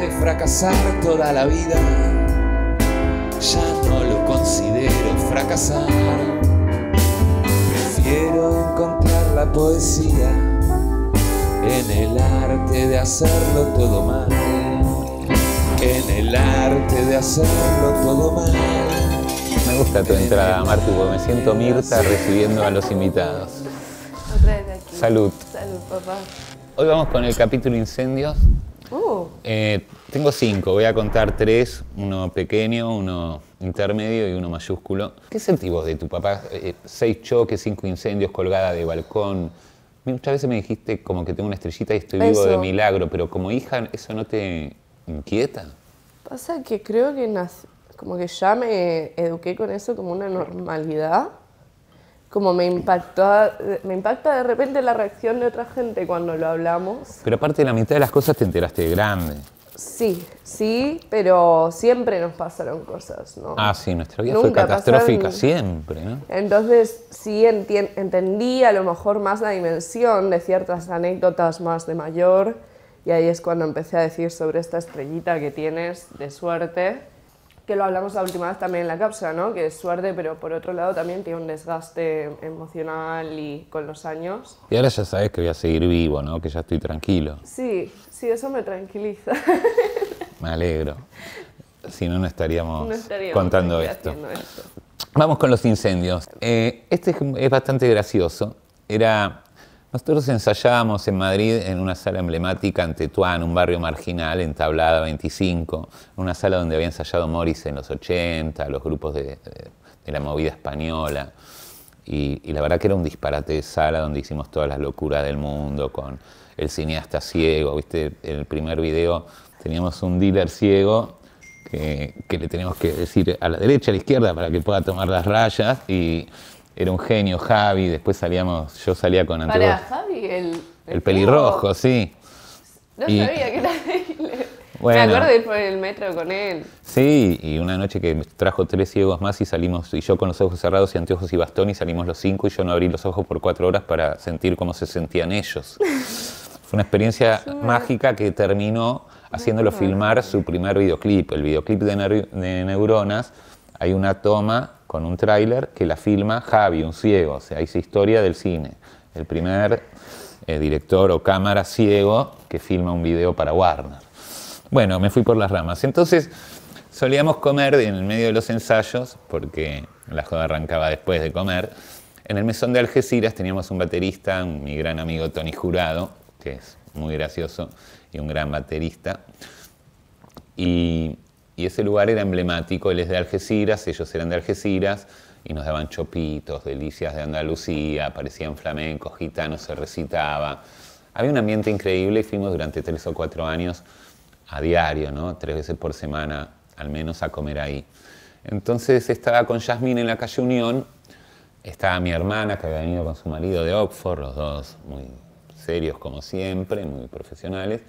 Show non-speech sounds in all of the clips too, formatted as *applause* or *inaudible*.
de fracasar toda la vida, ya no lo considero fracasar. Prefiero encontrar la poesía en el arte de hacerlo todo mal. En el arte de hacerlo todo mal. Me gusta tu entrada, Martu, porque me siento Mirta recibiendo a los invitados. Salud. Salud, papá. Hoy vamos con el capítulo Incendios, Uh. Eh, tengo cinco, voy a contar tres, uno pequeño, uno intermedio y uno mayúsculo. ¿Qué sentís vos de tu papá? Eh, seis choques, cinco incendios, colgada de balcón. Muchas veces me dijiste como que tengo una estrellita y estoy vivo de milagro, pero como hija, ¿eso no te inquieta? Pasa que creo que como que ya me eduqué con eso como una normalidad como me impactó, me impacta de repente la reacción de otra gente cuando lo hablamos. Pero aparte de la mitad de las cosas te enteraste grande. Sí, sí, pero siempre nos pasaron cosas, ¿no? Ah, sí, nuestra vida fue catastrófica, siempre, ¿no? Entonces, sí entendí a lo mejor más la dimensión de ciertas anécdotas más de mayor, y ahí es cuando empecé a decir sobre esta estrellita que tienes de suerte que lo hablamos la última vez también en la cápsula, ¿no? que es suerte, pero por otro lado también tiene un desgaste emocional y con los años. Y ahora ya sabes que voy a seguir vivo, ¿no? que ya estoy tranquilo. Sí, sí, eso me tranquiliza. *laughs* me alegro. Si no, no estaríamos, contando esto. Vamos con los incendios. Eh, este es bastante gracioso. Era nosotros ensayábamos en Madrid en una sala emblemática en Tetuán, un barrio marginal, en Tablada 25, una sala donde había ensayado Morris en los 80, los grupos de, la movida española. Y, la verdad que era un disparate de sala donde hicimos todas las locuras del mundo con el cineasta ciego. ¿Viste? En el primer video teníamos un dealer ciego que, le teníamos que decir a la derecha, a la izquierda para que pueda tomar las rayas y era un genio, Javi, después salíamos, yo salía con anteojos. Para Javi, el, el, pelirrojo, sí. No sabía que era Me acuerdo de ir el metro con él. Sí, y una noche que trajo tres ciegos más y salimos, y yo con los ojos cerrados y anteojos y bastón, y salimos los cinco, y yo no abrí los ojos por cuatro horas para sentir cómo se sentían ellos. *laughs* Fue una experiencia mágica que terminó haciéndolo filmar su primer videoclip, el videoclip de, de Neuronas, hay una toma con un tráiler que la filma Javi, un ciego, o sea, esa historia del cine, el primer eh, director o cámara ciego que filma un video para Warner. Bueno, me fui por las ramas. Entonces, solíamos comer en el medio de los ensayos, porque la joda arrancaba después de comer. En el mesón de Algeciras teníamos un baterista, mi gran amigo Tony Jurado, que es muy gracioso y un gran baterista. Y y ese lugar era emblemático, él es de Algeciras, ellos eran de Algeciras, y nos daban chopitos, delicias de Andalucía, aparecían flamencos, gitanos, se recitaba. Había un ambiente increíble y fuimos durante tres o cuatro años a diario, ¿no? tres veces por semana al menos a comer ahí. Entonces estaba con Yasmín en la calle Unión, estaba mi hermana que había venido con su marido de Oxford, los dos muy serios como siempre, muy profesionales,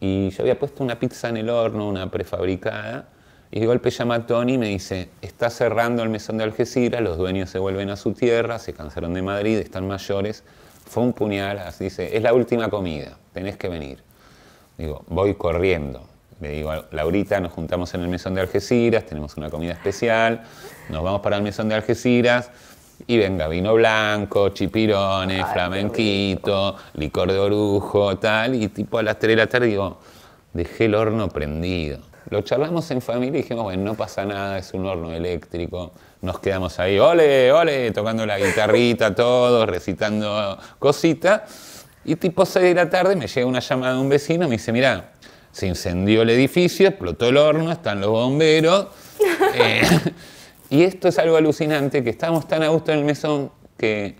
y yo había puesto una pizza en el horno, una prefabricada, y de golpe llama a Tony y me dice, está cerrando el mesón de Algeciras, los dueños se vuelven a su tierra, se cansaron de Madrid, están mayores, fue un puñal, así dice, es la última comida, tenés que venir. Digo, voy corriendo. Le digo, Laurita, nos juntamos en el mesón de Algeciras, tenemos una comida especial, nos vamos para el mesón de Algeciras, y venga, vino blanco, chipirones, flamenquito, licor de orujo, tal. Y tipo a las 3 de la tarde digo, dejé el horno prendido. Lo charlamos en familia y dijimos, bueno, no pasa nada, es un horno eléctrico. Nos quedamos ahí, ole, ole, tocando la guitarrita todos, recitando cositas. Y tipo 6 de la tarde me llega una llamada de un vecino, me dice, mira se incendió el edificio, explotó el horno, están los bomberos. *laughs* Eh, y esto es algo alucinante, que estamos tan a gusto en el mesón que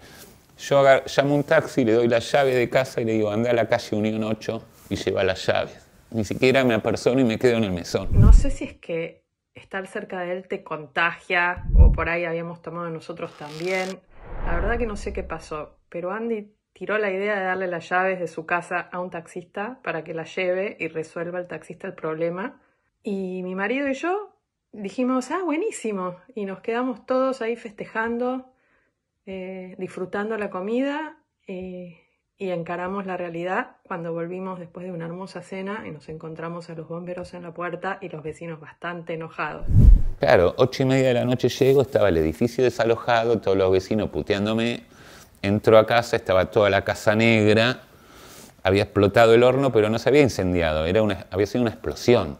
yo llamo un taxi, le doy la llave de casa y le digo, anda a la calle Unión 8 y lleva las llaves. Ni siquiera me apersono y me quedo en el mesón. No sé si es que estar cerca de él te contagia o por ahí habíamos tomado nosotros también. La verdad que no sé qué pasó, pero Andy tiró la idea de darle las llaves de su casa a un taxista para que la lleve y resuelva el taxista el problema. Y mi marido y yo dijimos, ah, buenísimo. Y nos quedamos todos ahí festejando, eh, disfrutando la comida y, encaramos la realidad cuando volvimos después de una hermosa cena y nos encontramos a los bomberos en la puerta y los vecinos bastante enojados. Claro, ocho y media de la noche llego, estaba el edificio desalojado, todos los vecinos puteándome. Entro a casa, estaba toda la casa negra, había explotado el horno, pero no se había incendiado, era una, había sido una explosión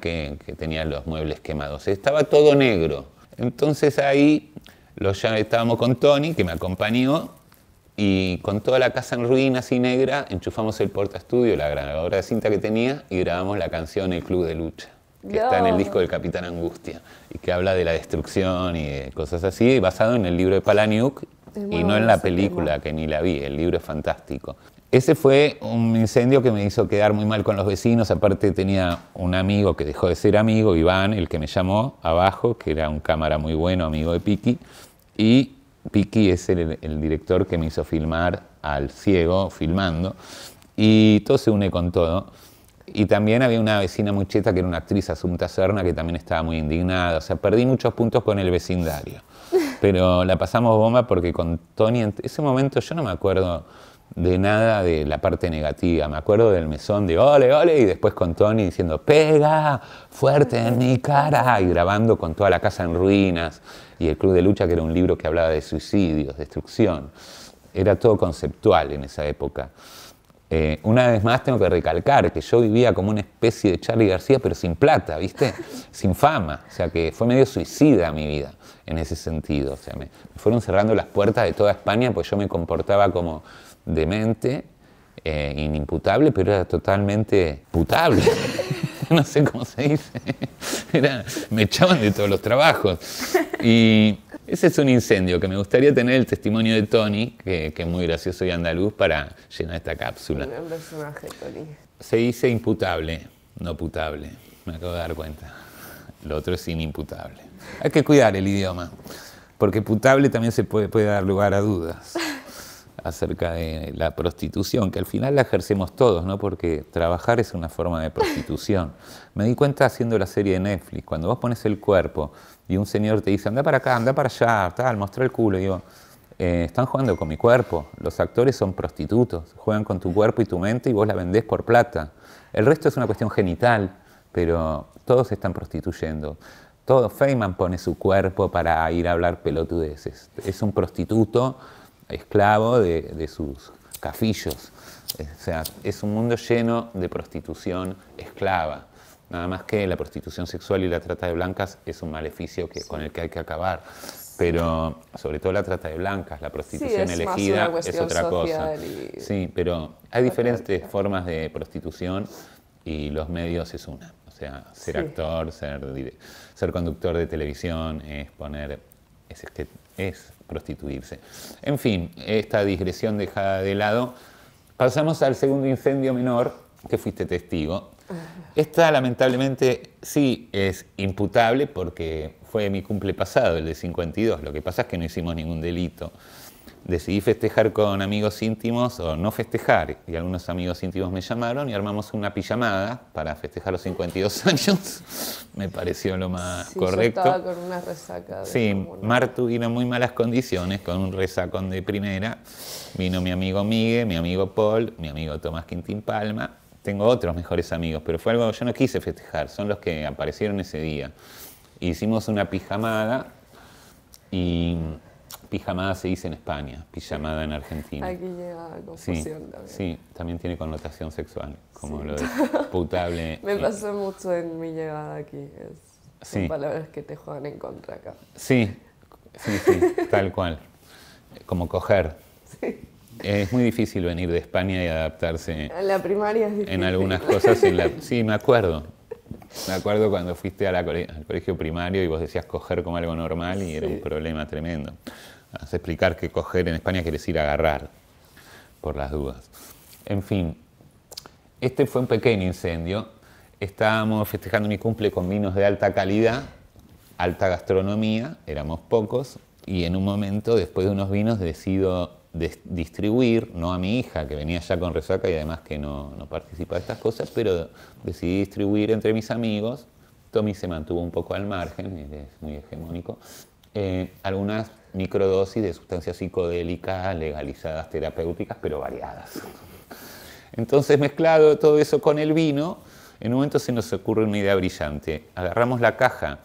que, que tenían los muebles quemados. Estaba todo negro. Entonces ahí estábamos con Tony, que me acompañó, y con toda la casa en ruinas y negra, enchufamos el porta estudio, la grabadora de cinta que tenía, y grabamos la canción El Club de Lucha, que está en el disco del Capitán Angustia, y que habla de la destrucción y de cosas así, basado en el libro de Palaniuk, y no en la película, que ni la vi, el libro es fantástico. Ese fue un incendio que me hizo quedar muy mal con los vecinos. Aparte tenía un amigo que dejó de ser amigo, Iván, el que me llamó abajo, que era un cámara muy bueno, amigo de Piki. Y Piki es el, director que me hizo filmar al ciego, filmando. Y todo se une con todo. Y también había una vecina muy que era una actriz Asunta Serna que también estaba muy indignada. O sea, perdí muchos puntos con el vecindario. *laughs* Pero la pasamos bomba porque con Tony, en ese momento yo no me acuerdo de nada de la parte negativa. Me acuerdo del mesón de ole, ole, y después con Tony diciendo, pega fuerte en mi cara, y grabando con toda la casa en ruinas, y el Club de Lucha, que era un libro que hablaba de suicidios, destrucción. Era todo conceptual en esa época. Eh, una vez más tengo que recalcar que yo vivía como una especie de Charlie García, pero sin plata, ¿viste? *laughs* Sin fama. O sea que fue medio suicida mi vida en ese sentido. O sea, me, fueron cerrando las puertas de toda España, pues yo me comportaba como demente, eh, inimputable, pero era totalmente putable. *laughs* no sé cómo se dice. me echaban de todos los trabajos. Y ese es un incendio que me gustaría tener el testimonio de Tony, que, es muy gracioso y andaluz, para llenar esta cápsula. Se dice imputable, no putable. Me acabo de dar cuenta. Lo otro es inimputable. Hay que cuidar el idioma, porque putable también se puede, puede dar lugar a dudas acerca de la prostitución, que al final la ejercemos todos, ¿no? porque trabajar es una forma de prostitución. *laughs* Me di cuenta haciendo la serie de Netflix, cuando vos pones el cuerpo y un señor te dice, anda para acá, anda para allá, tal, mostrar el culo, y digo, eh, están jugando con mi cuerpo, los actores son prostitutos, juegan con tu cuerpo y tu mente y vos la vendés por plata. El resto es una cuestión genital, pero todos están prostituyendo. Todo Feynman pone su cuerpo para ir a hablar pelotudeces. Es un prostituto esclavo de, sus cafillos. Eh, o sea, es un mundo lleno de prostitución esclava. Nada más que la prostitución sexual y la trata de blancas es un maleficio que, con el que hay que acabar. Pero sobre todo la trata de blancas, la prostitución elegida es otra cosa. Sí, pero hay diferentes formas de prostitución y los medios es una. O sea, ser actor, ser, ser conductor de televisión, es poner... es este, prostituirse. En fin, esta digresión dejada de lado, pasamos al segundo incendio menor, que fuiste testigo. Esta lamentablemente sí es imputable porque fue mi cumple pasado, el de 52. Lo que pasa es que no hicimos ningún delito decidí festejar con amigos íntimos o no festejar. Y algunos amigos íntimos me llamaron y armamos una pijamada para festejar los 52 *laughs* años. me pareció lo más correcto. Yo estaba con una resaca. sí, Martu vino en muy malas condiciones, con un resacón de primera. Vino mi amigo Miguel mi amigo Paul, mi amigo Tomás Quintín Palma. Tengo otros mejores amigos, pero fue algo que yo no quise festejar, son los que aparecieron ese día. Hicimos una pijamada y pijamada se dice en España, pijamada en Argentina. Aquí llega confusión también. Sí, también tiene connotación sexual, como lo de *laughs* putable. Me eh. pasó mucho en mi llegada aquí. Son palabras que te juegan en contra acá. Sí, sí, sí, *laughs* tal cual. Como coger. Es muy difícil venir de España y adaptarse. En la primaria En algunas cosas. sí, me acuerdo. Me acuerdo cuando fuiste al colegio primario y vos decías coger como algo normal y era un problema tremendo. Hace explicar que coger en España quiere decir agarrar, por las dudas. En fin, este fue un pequeño incendio. Estábamos festejando mi cumple con vinos de alta calidad, alta gastronomía, éramos pocos, y en un momento, después de unos vinos, decido distribuir, no a mi hija, que venía ya con resaca y además que no, no participa de estas cosas, pero decidí distribuir entre mis amigos. Tommy se mantuvo un poco al margen, es muy hegemónico, eh, algunas microdosis de sustancias psicodélicas legalizadas, terapéuticas, pero variadas. Entonces, mezclado todo eso con el vino, en un momento se nos ocurre una idea brillante. Agarramos la caja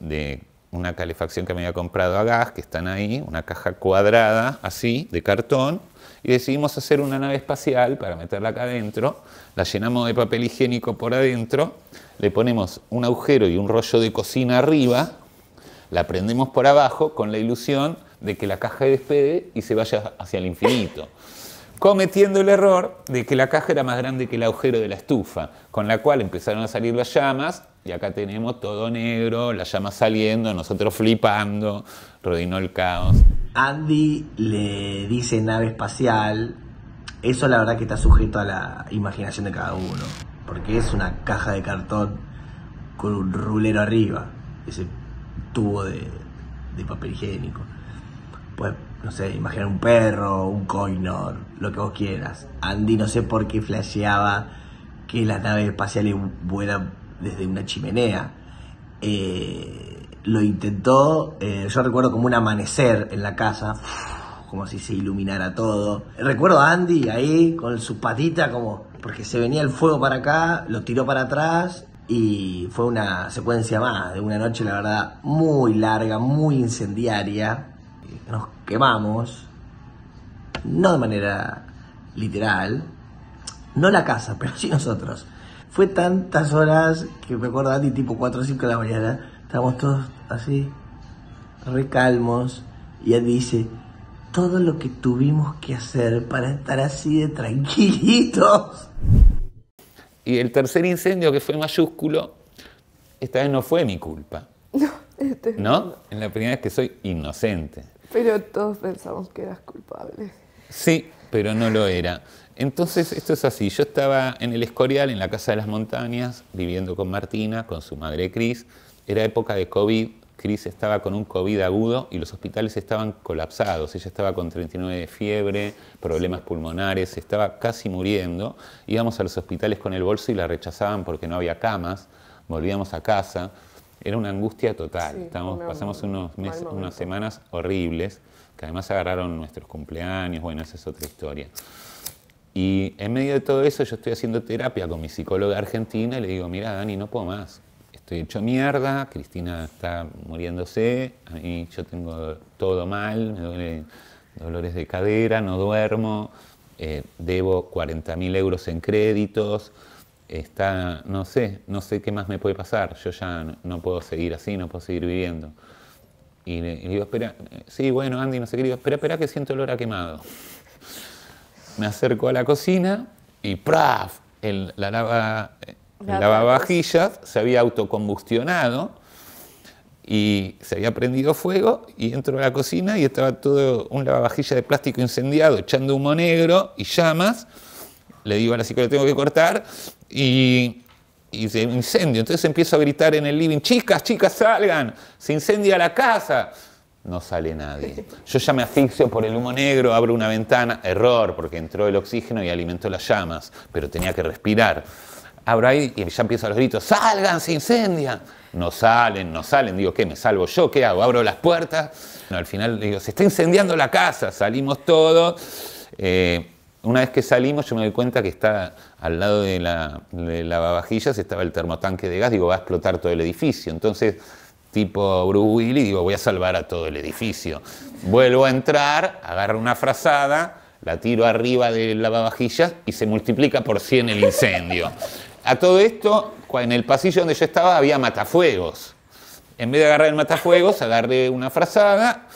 de una calefacción que me había comprado a gas, que están ahí, una caja cuadrada, así, de cartón, y decidimos hacer una nave espacial para meterla acá adentro, la llenamos de papel higiénico por adentro, le ponemos un agujero y un rollo de cocina arriba, la prendemos por abajo con la ilusión de que la caja despede y se vaya hacia el infinito. Cometiendo el error de que la caja era más grande que el agujero de la estufa, con la cual empezaron a salir las llamas y acá tenemos todo negro, las llamas saliendo, nosotros flipando, rodinó el caos. Andy le dice nave espacial, eso la verdad que está sujeto a la imaginación de cada uno, porque es una caja de cartón con un rulero arriba. Ese tubo de, papel higiénico. Pues, no sé, imaginar un perro, un coinor, lo que vos quieras. Andy no sé por qué flasheaba que las naves espaciales vuelan desde una chimenea. Eh, lo intentó, eh, yo recuerdo como un amanecer en la casa, como si se iluminara todo. Recuerdo a Andy ahí con su patita como, porque se venía el fuego para acá, lo tiró para atrás y fue una secuencia más de una noche, la verdad, muy larga, muy incendiaria. Nos quemamos, no de manera literal, no la casa, *laughs* pero sí nosotros. Fue tantas horas que me acuerdo Andy, tipo 4 o 5 de la mañana, estábamos todos así, recalmos, y él dice, todo lo que tuvimos que hacer para estar así de tranquilitos. Y el tercer incendio, que fue mayúsculo, esta vez no fue mi culpa. *laughs* No, este... ¿No? En la primera vez que soy inocente. Pero todos pensamos que eras culpable. Sí, pero no lo era. Entonces, esto es así. Yo estaba en el Escorial, en la Casa de las Montañas, viviendo con Martina, con su madre Cris. Era época de COVID, Cris estaba con un COVID agudo y los hospitales estaban colapsados. Ella estaba con 39 de fiebre, problemas pulmonares, estaba casi muriendo. Íbamos a los hospitales con el bolso y la rechazaban porque no había camas. Volvíamos a casa. Era una angustia total. pasamos unos meses, unas semanas horribles, que además agarraron nuestros cumpleaños. Bueno, esa es otra historia. Y en medio de todo eso yo estoy haciendo terapia con mi psicóloga argentina y le digo, mira Dani, no puedo más estoy hecho mierda, Cristina está muriéndose, a yo tengo todo mal, me duele dolores de cadera, no duermo, eh, debo 40.000 mil euros en créditos, está, no sé, no sé qué más me puede pasar, yo ya no, puedo seguir así, no puedo seguir viviendo. Y le, digo, espera, eh, sí, bueno, Andy, no sé qué, le digo, espera, espera, que siento el olor a quemado. Me acerco a la cocina y ¡praf! El, la lava eh, el lavavajillas, se había autocombustionado y se había prendido fuego y entro a la cocina y estaba todo un lavavajilla de plástico incendiado, echando humo negro y llamas. Le digo a la psicóloga, tengo que cortar y, y se incendio. Entonces empiezo a gritar en el living, chicas, chicas, salgan, se incendia la casa. No sale nadie. Yo ya me asfixio por el humo negro, abro una ventana, error, porque entró el oxígeno y alimentó las llamas, pero tenía que respirar abro ahí y ya empiezo a los gritos, salgan, se incendian. No salen, no salen, digo, ¿qué? ¿Me salvo yo? ¿Qué hago? ¿Abro las puertas? al final digo, se está incendiando la casa, salimos todos. Eh, una vez que salimos yo me doy cuenta que está al lado de la, de lavavajillas estaba el termotanque de gas, digo, va a explotar todo el edificio. Entonces, tipo Bruce Willis, digo, voy a salvar a todo el edificio. Vuelvo a entrar, agarro una frazada, la tiro arriba de la lavavajillas y se multiplica por 100 el incendio. A todo esto, en el pasillo donde yo estaba había matafuegos. En vez de agarrar el matafuegos, agarré una frazada,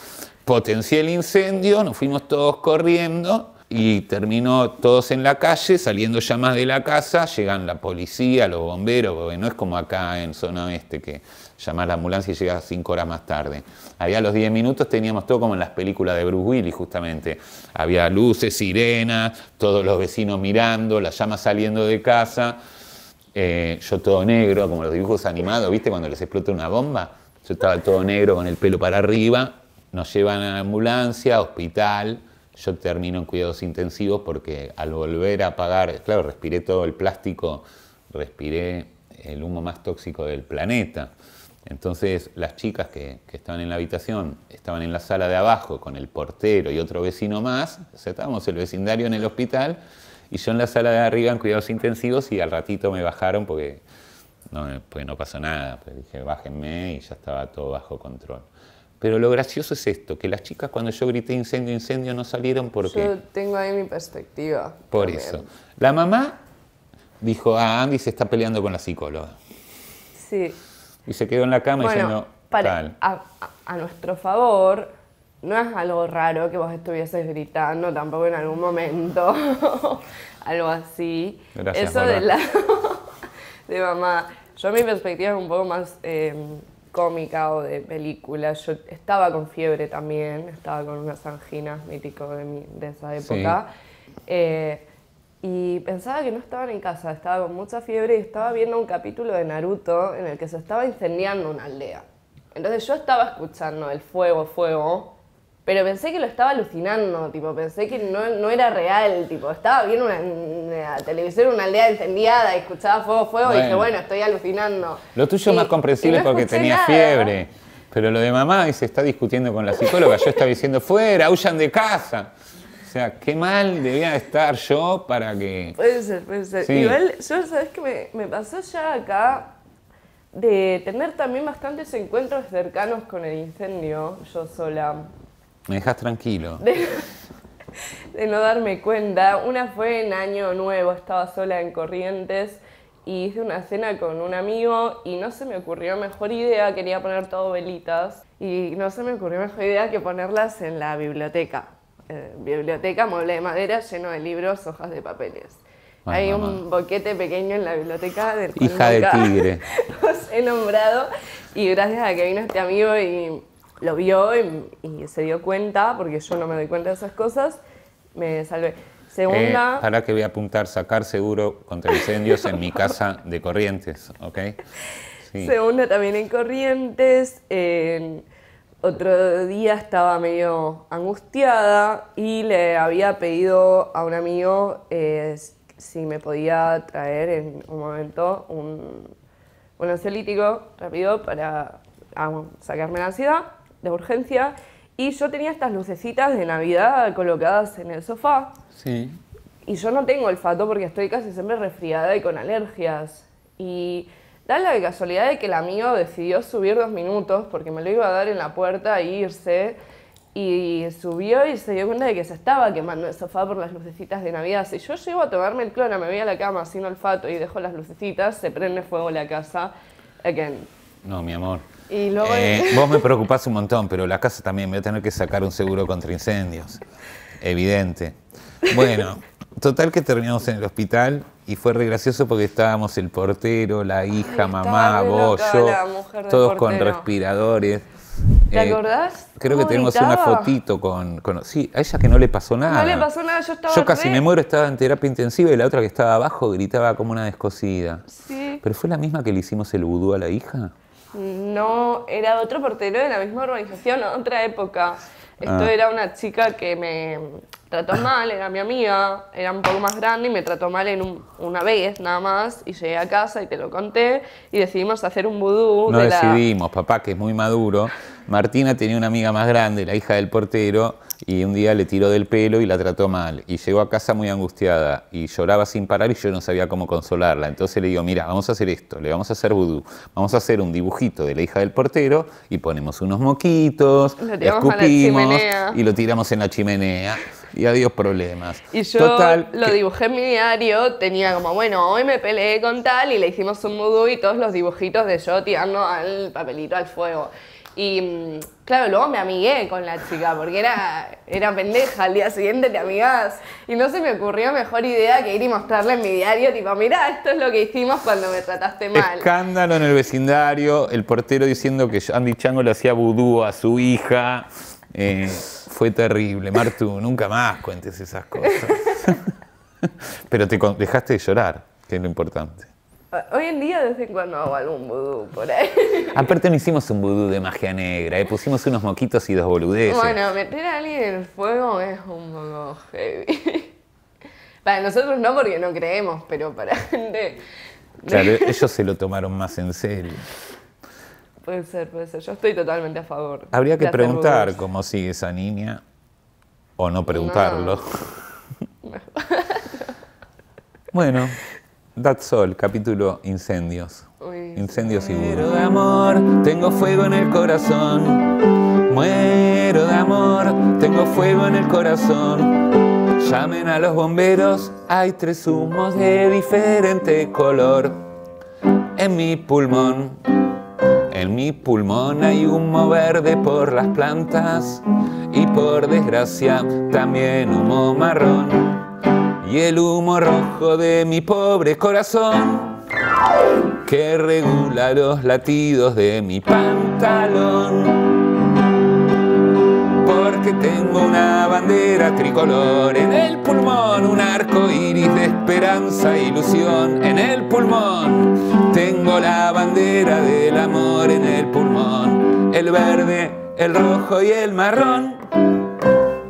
potencié el incendio, nos fuimos todos corriendo y terminó todos en la calle, saliendo llamas de la casa, llegan la policía, los bomberos, porque no es como acá en zona oeste que llamás la ambulancia y llegas cinco horas más tarde. Había los diez minutos, teníamos todo como en las películas de Bruce Willis, justamente. Había luces, sirenas, todos los vecinos mirando, las llamas saliendo de casa. Eh, yo todo negro, como los dibujos animados, ¿viste? Cuando les explota una bomba, yo estaba todo negro con el pelo para arriba, nos llevan a la ambulancia, hospital, yo termino en cuidados intensivos porque al volver a apagar, claro, respiré todo el plástico, respiré el humo más tóxico del planeta. Entonces las chicas que, estaban en la habitación estaban en la sala de abajo con el portero y otro vecino más, o estábamos el vecindario en el hospital y yo en la sala de arriba en cuidados intensivos y al ratito me bajaron porque no, pues no pasó nada. Pues dije, bájenme y ya estaba todo bajo control. Pero lo gracioso es esto, que las chicas cuando yo grité incendio, incendio no salieron porque... Yo tengo ahí mi perspectiva. Por eso. La mamá dijo, ah, Andy se está peleando con la psicóloga. Sí. Y se quedó en la cama diciendo... Para, tal. a, nuestro favor, no es algo raro que vos estuvieses gritando tampoco en algún momento, *laughs* algo así. Eso de la *laughs* mamá. Yo mi perspectiva es un poco más em, cómica o de película. Yo estaba con fiebre también, estaba con unas anginas mítico de, mi, esa época. Eh, y pensaba que no estaban en casa, estaba con mucha fiebre y estaba viendo un capítulo de Naruto en el que se estaba incendiando una aldea. Entonces yo estaba escuchando el fuego, fuego, pero pensé que lo estaba alucinando, tipo, pensé que no, era real, tipo, estaba viendo una, televisión, una aldea encendiada escuchaba fuego, fuego, y dije, bueno, estoy alucinando. Lo tuyo es más comprensible porque tenía fiebre, pero lo de mamá y se está discutiendo con la psicóloga, yo estaba diciendo, fuera, huyan de casa. O sea, qué mal debía estar yo para que... Puede ser, puede ser. Igual, yo, ¿sabes que me, me pasó ya acá? de tener también bastantes encuentros cercanos con el incendio, yo sola. Me dejas tranquilo. De, no darme cuenta. Una fue en Año Nuevo, estaba sola en Corrientes y hice una cena con un amigo y no se me ocurrió mejor idea, quería poner todo velitas y no se me ocurrió mejor idea que ponerlas en la biblioteca. Eh, biblioteca, mueble de madera lleno de libros, hojas de papeles. Hay un boquete pequeño en la biblioteca del Hija de tigre. *laughs* los he nombrado y gracias a que vino este amigo y lo vio y, se dio cuenta, porque yo no me doy cuenta de esas cosas, me salvé. Segunda... Eh, para que voy a apuntar sacar seguro contra incendios en mi casa de Corrientes, ¿ok? Segunda también en Corrientes. otro día estaba medio angustiada y le había pedido a un amigo eh, si me podía traer en un momento un, un rápido para ah, sacarme la ansiedad de urgencia y yo tenía estas lucecitas de Navidad colocadas en el sofá. Sí. Y yo no tengo olfato porque estoy casi siempre resfriada y con alergias. Y da la casualidad de que el amigo decidió subir dos minutos porque me lo iba a dar en la puerta e irse. Y subió y se dio cuenta de que se estaba quemando el sofá por las lucecitas de Navidad. Si yo llego a tomarme el clona, me voy a la cama sin olfato y dejo las lucecitas, se prende fuego la casa. Again. No, mi amor. Eh, vos me preocupás un montón, pero la casa también. Me voy a tener que sacar un seguro contra incendios. Evidente. Bueno, total que terminamos en el hospital y fue re gracioso porque estábamos el portero, la hija, mamá, vos, yo, todos con respiradores. ¿Te eh, acordás? Creo que tenemos una fotito con, Sí, a ella que no le pasó nada. No le pasó nada, yo estaba. Yo casi me muero, estaba en terapia intensiva y la otra que estaba abajo gritaba como una descosida. Sí. ¿Pero fue la misma que le hicimos el vudú a la hija? No, era otro portero de la misma organización, otra época. Esto ah. era una chica que me trató *coughs* mal, era mi amiga, era un poco más grande y me trató mal en una vez nada más. Y llegué a casa y te lo conté y decidimos hacer un vudú. No decidimos, papá, que es muy maduro. Martina tenía una amiga más grande, la hija del portero y un día le tiró del pelo y la trató mal y llegó a casa muy angustiada y lloraba sin parar y yo no sabía cómo consolarla. Entonces le digo, mira, vamos a hacer esto, le vamos a hacer vudú, vamos a hacer un dibujito de la hija del portero y ponemos unos moquitos, escupimos y lo tiramos en la chimenea y adiós problemas. Y yo Total, lo dibujé en mi diario, tenía como, bueno, hoy me peleé con tal y le hicimos un mudú y todos los dibujitos de yo tirando al papelito al fuego. Y mm, claro, luego me amigué con la chica, porque era, era pendeja, al día siguiente te amigas Y no se me ocurrió mejor idea que ir y mostrarle en mi diario, tipo, mira esto es lo que hicimos cuando me trataste mal. Escándalo en el vecindario, el portero diciendo que Andy Chango le hacía vudú a su hija. Eh, fue terrible. Martu, nunca más cuentes esas cosas. *laughs* Pero te dejaste de llorar, que es lo importante. Ah, hoy en día de vez en cuando hago algún vudú por ahí. *laughs* Aparte no hicimos un vudú de magia negra, eh, pusimos unos moquitos y dos boludeces. Bueno, meter a alguien en el fuego es un poco heavy. *laughs* Para nosotros no porque no creemos, pero para *laughs* gente... Claro, ellos se lo tomaron más en serio. Puede ser, puede ser. Yo estoy totalmente a favor. Habría que preguntar cómo sigue esa niña o no preguntarlo. bueno. That's all, capítulo Incendios. Incendios y Muero de amor, tengo fuego en el corazón. Muero de amor, tengo fuego en el corazón. Llamen a los bomberos, hay tres humos de diferente color. En mi pulmón, en mi pulmón hay humo verde por las plantas y por desgracia también humo marrón y el humo rojo de mi pobre corazón que regula los latidos de mi pantalón. Porque tengo una bandera tricolor en el pulmón, un arco iris de esperanza e ilusión en el pulmón. Tengo la bandera del amor en el pulmón, el verde, el rojo y el marrón.